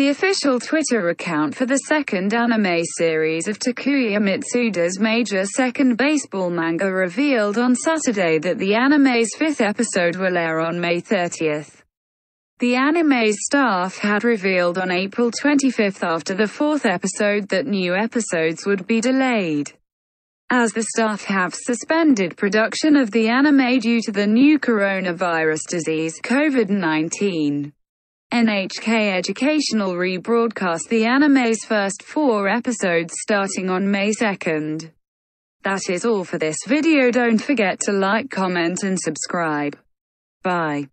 The official Twitter account for the second anime series of Takuya Mitsuda's major second baseball manga revealed on Saturday that the anime's fifth episode will air on May 30th. The anime's staff had revealed on April 25 after the fourth episode that new episodes would be delayed. As the staff have suspended production of the anime due to the new coronavirus disease, COVID-19. NHK Educational rebroadcast the anime's first four episodes starting on May 2nd. That is all for this video don't forget to like comment and subscribe. Bye.